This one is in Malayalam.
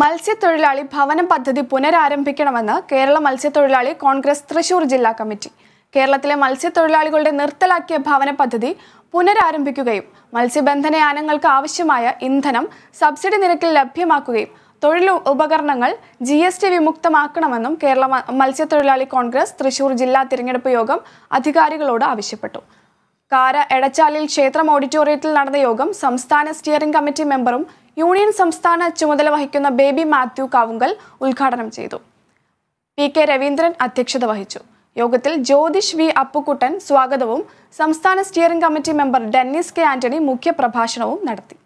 മത്സ്യത്തൊഴിലാളി ഭവനം പദ്ധതി പുനരാരംഭിക്കണമെന്ന് കേരള മത്സ്യത്തൊഴിലാളി കോൺഗ്രസ് തൃശൂർ ജില്ലാ കമ്മിറ്റി കേരളത്തിലെ മത്സ്യത്തൊഴിലാളികളുടെ നിർത്തലാക്കിയ ഭവന പദ്ധതി പുനരാരംഭിക്കുകയും മത്സ്യബന്ധന യാനങ്ങൾക്ക് ആവശ്യമായ ഇന്ധനം സബ്സിഡി നിരക്കിൽ ലഭ്യമാക്കുകയും തൊഴിൽ ഉപകരണങ്ങൾ ജി എസ് ടി വിമുക്തമാക്കണമെന്നും കേരള മത്സ്യത്തൊഴിലാളി കോൺഗ്രസ് തൃശൂർ ജില്ലാ തിരഞ്ഞെടുപ്പ് യോഗം അധികാരികളോട് ആവശ്യപ്പെട്ടു കാര എടച്ചാലിൽ ക്ഷേത്രം ഓഡിറ്റോറിയത്തിൽ നടന്ന യോഗം സംസ്ഥാന സ്റ്റിയറിംഗ് കമ്മിറ്റി മെമ്പറും യൂണിയൻ സംസ്ഥാന ചുമതല വഹിക്കുന്ന ബേബി മാത്യു കാവുങ്കൽ ഉദ്ഘാടനം ചെയ്തു പി കെ രവീന്ദ്രൻ അധ്യക്ഷത വഹിച്ചു യോഗത്തിൽ ജ്യോതിഷ് വി അപ്പുക്കുട്ടൻ സ്വാഗതവും സംസ്ഥാന steering committee member Dennis K Antony മുഖ്യപ്രഭാഷണവും നടത്തി